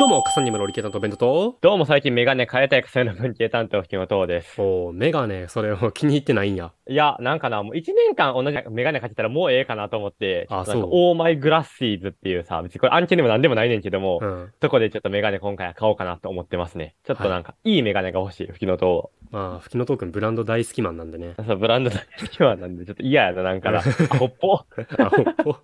どうも、かさにむの理系担当、ベントと。どうも最近メガネ変えたいかさの文系担当、ひもとうです。おー、メガネ、それを気に入ってないんや。いや、なんかな、もう1年間同じメガネかけたらもうええかなと思って、あ、そう。オーマイグラッシーズっていうさ、別にこれ案件でも何でもないねんけども、うん、そこでちょっとメガネ今回は買おうかなと思ってますね。ちょっとなんか、い、いメガネが欲しい、ふきのとう。まあ、ふきのとうくんブランド大好きマンなんでね。そう、ブランド大好きマンなんで、ちょっと嫌やな、なんかな。アホっぽ。アホっぽ。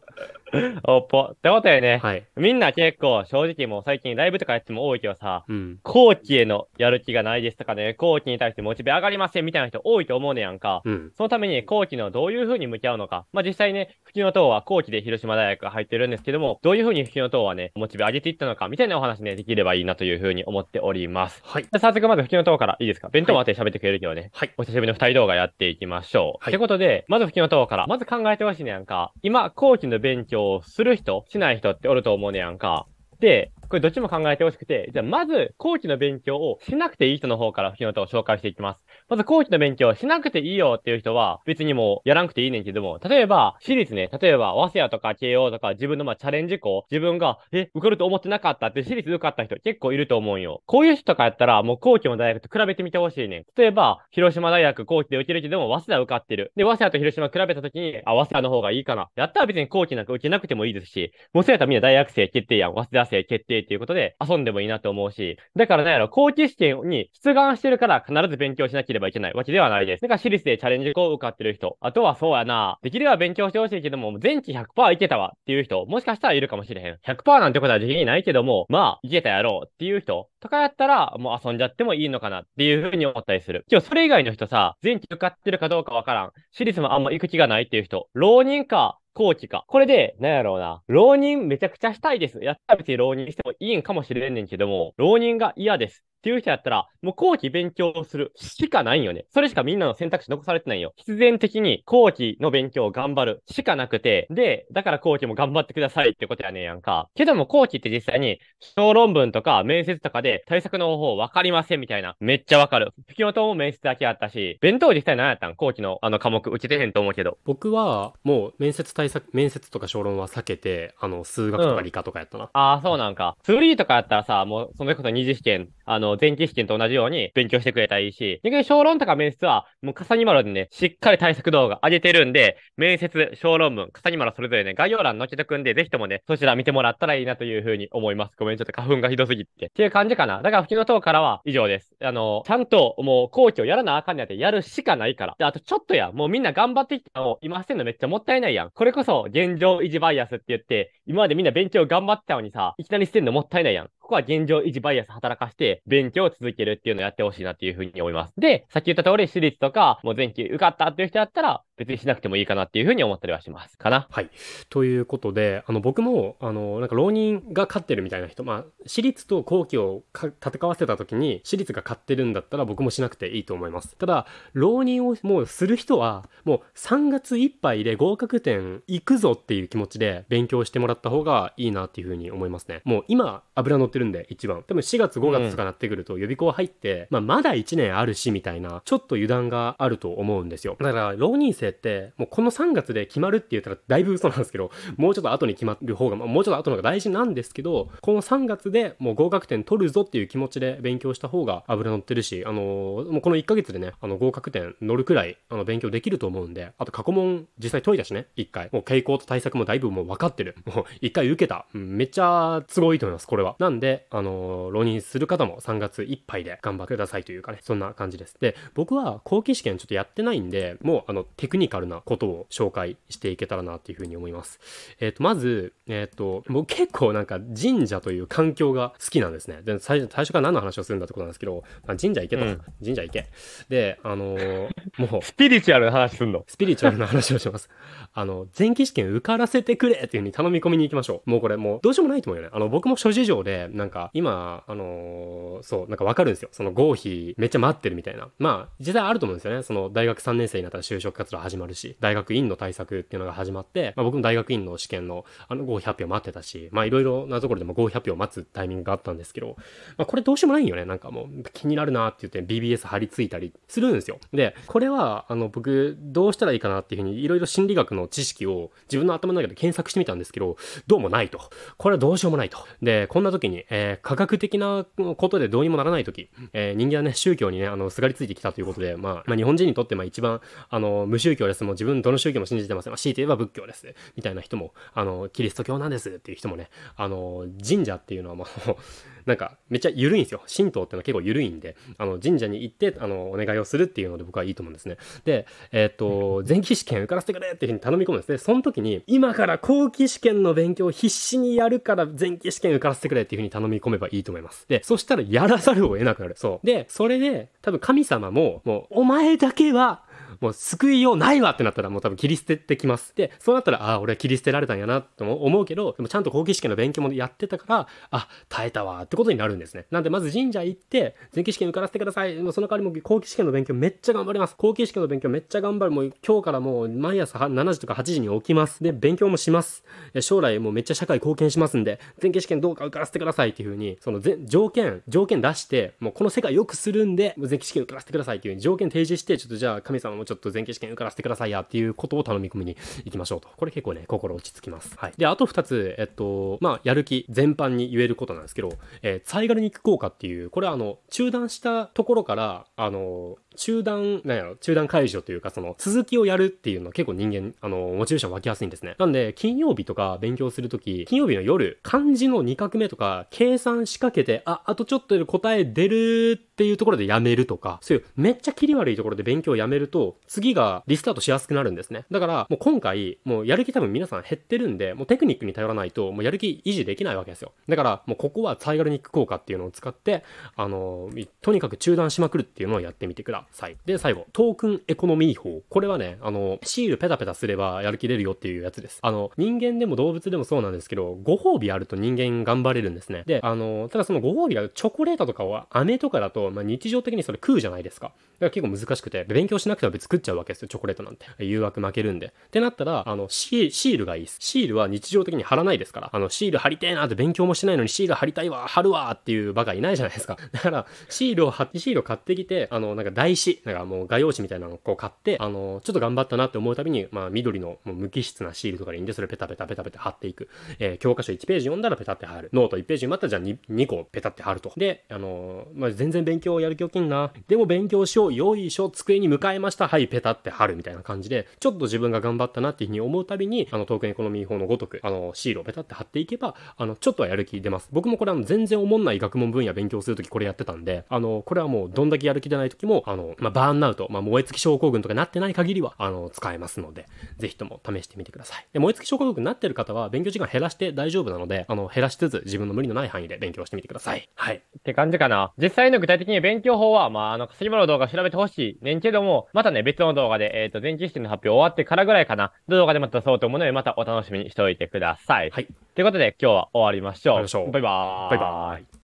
おっぽ。ってことやね。はい。みんな結構、正直もう最近ライブとかやっても多いけどさ、うん、後期へのやる気がないですとかね、後期に対してモチベ上がりませんみたいな人多いと思うねやんか。うん、そのために後期のどういうふうに向き合うのか。まあ、実際ね、吹きの塔は後期で広島大学が入ってるんですけども、どういうふうに吹きの塔はね、モチベ上げていったのか、みたいなお話ね、できればいいなというふうに思っております。はい。早速まず吹きの塔からいいですか弁当もあって喋ってくれるけどね。はい。お久しぶりの二人動画やっていきましょう。はい。ってことで、まず吹きの塔から、まず考えてほしいねやんか。今、後期の勉強をする人、しない人っておると思うねやんか。で、これどっちも考えてほしくて、じゃあまず、後期の勉強をしなくていい人の方から、ひのとを紹介していきます。まず、後期の勉強しなくていいよっていう人は、別にもうやらなくていいねんけども、例えば、私立ね、例えば、早稲田とか慶応とか、自分のまあチャレンジ校、自分が、え、受かると思ってなかったって私立受かった人結構いると思うよ。こういう人とかやったら、もう後期の大学と比べてみてほしいねん。例えば、広島大学後期で受けるけども、早稲田受かってる。で、早稲田と広島比べたときに、あ、早稲田の方がいいかな。やったら別に後期なんか受けなくてもいいですし、もうそうやったらみんな大学生決定やん、早稲田生決定っていうことで遊んでもいいなと思うし、だからなんやろ、期試験に出願してるから必ず勉強しなければいけないわけではないです。なんか私立でチャレンジ校を受かってる人、あとはそうやな、できれば勉強してほしいけども、全治100%いけたわっていう人、もしかしたらいるかもしれへん。100%なんてことはできないけども、まあ、いけたやろうっていう人とかやったら、もう遊んじゃってもいいのかなっていうふうに思ったりする。今日それ以外の人さ、全治受かってるかどうかわからん。私立もあんま行く気がないっていう人、浪人か、後期か。これで、なんやろうな。浪人めちゃくちゃしたいです。やったら別に浪人してもいいんかもしれんねんけども、浪人が嫌です。っていう人やったら、もう後期勉強するしかないよね。それしかみんなの選択肢残されてないよ。必然的に後期の勉強を頑張るしかなくて、で、だから後期も頑張ってくださいってことやねんやんか。けども後期って実際に小論文とか面接とかで対策の方法分かりませんみたいな。めっちゃわかる。不きのとも面接だけあったし、弁当実際何やったん後期のあの科目受けてへんと思うけど。僕はもう面接対策、面接とか小論は避けて、あの、数学とか理科とかやったな。うん、ああ、そうなんか。ツリーとかやったらさ、もうそのこと二次試験、あの、前期試験と同じように勉強してくれたらいいし、逆に小論とか面接は、もう、笠に丸でね、しっかり対策動画上げてるんで、面接、小論文、笠に丸それぞれね、概要欄載せてくんで、ぜひともね、そちら見てもらったらいいなというふうに思います。ごめん、ちょっと花粉がひどすぎて。っていう感じかな。だから、吹きの塔からは以上です。あの、ちゃんと、もう、後期をやらなあかんやってやるしかないから。で、あとちょっとや、もうみんな頑張ってきたのを今せてんのめっちゃもったいないやん。これこそ、現状維持バイアスって言って、今までみんな勉強頑張ってたのにさ、いきなりしてんのもったいないやん。ここは現状維持バイアス働かして、勉強を続けるっていうのをやってほしいなっていうふうに思います。で、さっき言った通り、私立とか、もう前期受かったっていう人だったら、別にしなくてもいいかなっていうふうに思ったりはしますかな。はい。ということで、あの、僕も、あの、なんか浪人が勝ってるみたいな人、まあ、私立と後期を戦わせた時に、私立が勝ってるんだったら僕もしなくていいと思います。ただ、浪人をもうする人は、もう3月いっぱいで合格点行くぞっていう気持ちで勉強してもらった方がいいなっていうふうに思いますね。もう今、油乗ってってるんで、1番。多分4月5月とかなってくると予備校入って、まあまだ1年あるしみたいな、ちょっと油断があると思うんですよ。だから浪人生って、もうこの3月で決まるって言ったらだいぶ嘘なんですけど、もうちょっと後に決まる方が、もうちょっと後の方が大事なんですけど、この3月でもう合格点取るぞっていう気持ちで勉強した方が油乗ってるし、あのー、もうこの1ヶ月でね、あの合格点乗るくらい、あの勉強できると思うんで、あと過去問実際解いたしね、1回。もう傾向と対策もだいぶもう分かってる。もう1回受けた。めっちゃ都合いいと思います、これは。なんで、で、あの、浪人する方も3月いっぱいで頑張ってくださいというかね、そんな感じです。で、僕は後期試験ちょっとやってないんで、もうあの、テクニカルなことを紹介していけたらなっていうふうに思います。えっ、ー、と、まず、えっ、ー、と、僕結構なんか神社という環境が好きなんですね。で、最初最初から何の話をするんだってことなんですけど、まあ、神社行けと、うん、神社行け。で、あのー、もう。スピリチュアルな話すんのスピリチュアルな話をします。あの、前期試験受からせてくれっていうふうに頼み込みに行きましょう。もうこれもうどうしようもないと思うよね。あの、僕も諸事情で、なんか今、あのー、そう、なんかわかるんですよ。その合否めっちゃ待ってるみたいな。まあ、実際あると思うんですよね。その大学3年生になったら就職活動始まるし、大学院の対策っていうのが始まって、まあ僕も大学院の試験のあの合否発表待ってたし、まあいろいろなところでも合否発表を待つタイミングがあったんですけど、まあこれどうしようもないんよね。なんかもう気になるなって言って BBS 張り付いたりするんですよ。で、これは、あの僕どうしたらいいかなっていうふうにいろいろ心理学の知識を自分の頭の中で検索してみたんですけど、どうもないと。これはどうしようもないと。で、こんな時に、えー、科学的なことでどうにもならない時、えー、人間はね、宗教にね、あの、すがりついてきたということで、まあ、まあ、日本人にとって、まあ、一番、あの、無宗教です。もう自分どの宗教も信じてません。まあ、強いて言えば仏教です。みたいな人も、あの、キリスト教なんですっていう人もね、あの、神社っていうのは、まあ、なんか、めっちゃ緩いんですよ。神道ってのは結構緩いんで、あの、神社に行って、あの、お願いをするっていうので僕はいいと思うんですね。で、えー、っと、前期試験受からせてくれっていうふうに頼み込むんですね。その時に、今から後期試験の勉強を必死にやるから前期試験受からせてくれっていうふうに頼み込めばいいと思います。で、そしたらやらざるを得なくなる。そう。で、それで、多分神様も、もう、お前だけはもう救いようないわってなったらもう多分切り捨ててきます。で、そうなったら、ああ、俺は切り捨てられたんやなと思うけど、でもちゃんと好奇験の勉強もやってたから、あ、耐えたわってことになるんですね。なんでまず神社行って、前期試験受からせてください。もうその代わりも後期試験の勉強めっちゃ頑張ります。後期試験の勉強めっちゃ頑張る。もう今日からもう毎朝7時とか8時に起きます。で、勉強もします。将来もうめっちゃ社会貢献しますんで、前期試験どうか受からせてくださいっていうふうに、その条件、条件出して、もうこの世界良くするんで、前期試験受からせてくださいっていうふうに条件提示して、ちょっとじゃあ神様もちょっと前期試験受からせてくださいやっていうことを頼み込みに行きましょうと。これ結構ね、心落ち着きます。はい。で、あと2つ、えっと、まあ、やる気全般に言えることなんですけど、えー、サイガルニック効果っていう、これはあの、中断したところから、あの、中断、なんやろ、中断解除というか、その、続きをやるっていうのは結構人間、あの、モチベーション湧きやすいんですね。なんで、金曜日とか勉強するとき、金曜日の夜、漢字の2画目とか、計算仕掛けて、あ、あとちょっとで答え出るっていうところでやめるとか、そういうめっちゃ切り悪いところで勉強をやめると、次がリスタートしやすくなるんですね。だから、もう今回、もうやる気多分皆さん減ってるんで、もうテクニックに頼らないと、もうやる気維持できないわけですよ。だから、もうここはサイガルニック効果っていうのを使って、あの、とにかく中断しまくるっていうのをやってみてくだ際。で、最後、トークンエコノミー法。これはね、あの、シールペタペタすればやる気出るよっていうやつです。あの、人間でも動物でもそうなんですけど、ご褒美あると人間頑張れるんですね。で、あの、ただそのご褒美がチョコレートとかは飴とかだと、まあ、日常的にそれ食うじゃないですか。だから結構難しくて、勉強しなくては別に作っちゃうわけですよ、チョコレートなんて。誘惑負けるんで。ってなったら、あの、シールがいいです。シールは日常的に貼らないですから、あの、シール貼りてえなって勉強もしてないのにシール貼りたいわ、貼るわっていうバカいないじゃないですか。だから、シールを貼って、シールを買ってきて、あの、なんか大だからもう画用紙みたいなのをこう買って、あの、ちょっと頑張ったなって思うたびに、まあ緑のもう無機質なシールとかでいいんで、それペタペタペタペタ貼っていく。えー、教科書1ページ読んだらペタって貼る。ノート1ページまたじゃあ 2, 2個ペタって貼ると。で、あの、まあ全然勉強やる気起きんな。でも勉強しよう。よいしょ。机に向かいました。はい、ペタって貼るみたいな感じで、ちょっと自分が頑張ったなっていうふうに思うたびに、あの、トークエコノミー法のごとく、あの、シールをペタって貼っていけば、あの、ちょっとはやる気出ます。僕もこれあの、全然思んない学問分野勉強するときこれやってたんで、あの、これはもうどんだけやる気出ないときも、あの、まあ、バーンアウト、まあ、燃え尽き症候群とかなってない限りは、あの、使えますので、ぜひとも試してみてください。で、燃え尽き症候群になってる方は、勉強時間減らして大丈夫なので、あの、減らしつつ、自分の無理のない範囲で勉強してみてください。はい。って感じかな。実際の具体的に勉強法は、まあ、あの、杉村の動画調べてほしいねんけども、またね、別の動画で、えっ、ー、と、前期試験の発表終わってからぐらいかな、動画でまた出そうと思うので、またお楽しみにしておいてください。はい。ということで、今日は終わりましょう。バイバーイ。バイバーイ。